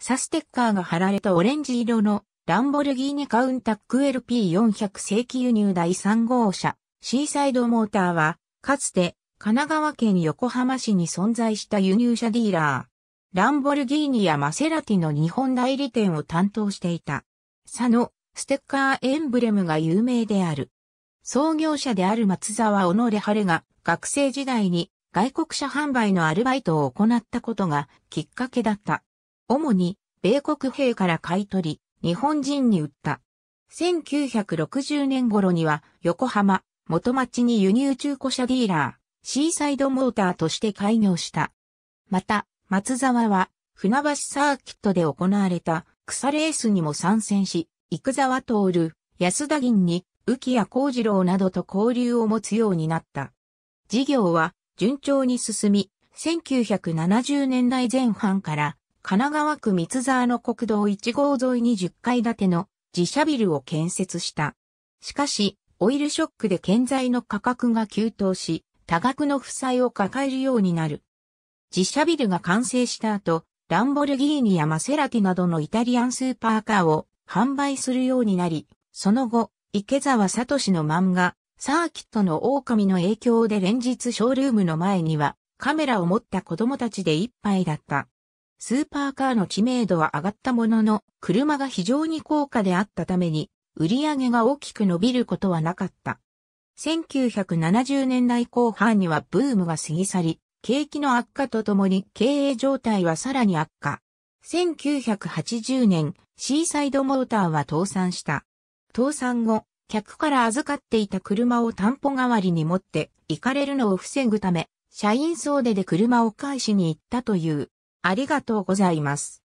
サステッカーが貼られたオレンジ色のランボルギーニカウンタック LP400 正規輸入第3号車、シーサイドモーターは、かつて神奈川県横浜市に存在した輸入車ディーラー。ランボルギーニやマセラティの日本代理店を担当していた。佐野、ステッカーエンブレムが有名である。創業者である松沢小野晴が学生時代に外国車販売のアルバイトを行ったことがきっかけだった。主に米国兵から買い取り、日本人に売った。1960年頃には横浜、元町に輸入中古車ディーラー、シーサイドモーターとして開業した。また、松沢は船橋サーキットで行われた草レースにも参戦し、生沢徹、安田銀に、浮谷幸次郎などと交流を持つようになった。事業は順調に進み、1970年代前半から神奈川区三沢の国道1号沿いに10階建ての自社ビルを建設した。しかし、オイルショックで建材の価格が急騰し、多額の負債を抱えるようになる。自社ビルが完成した後、ランボルギーニやマセラティなどのイタリアンスーパーカーを販売するようになり、その後、池沢聡の漫画、サーキットの狼の影響で連日ショールームの前にはカメラを持った子供たちで一杯だった。スーパーカーの知名度は上がったものの、車が非常に高価であったために、売り上げが大きく伸びることはなかった。1970年代後半にはブームが過ぎ去り、景気の悪化とともに経営状態はさらに悪化。1980年、シーサイドモーターは倒産した。倒産後、客から預かっていた車を担保代わりに持って行かれるのを防ぐため、社員総出で車を返しに行ったという。ありがとうございます。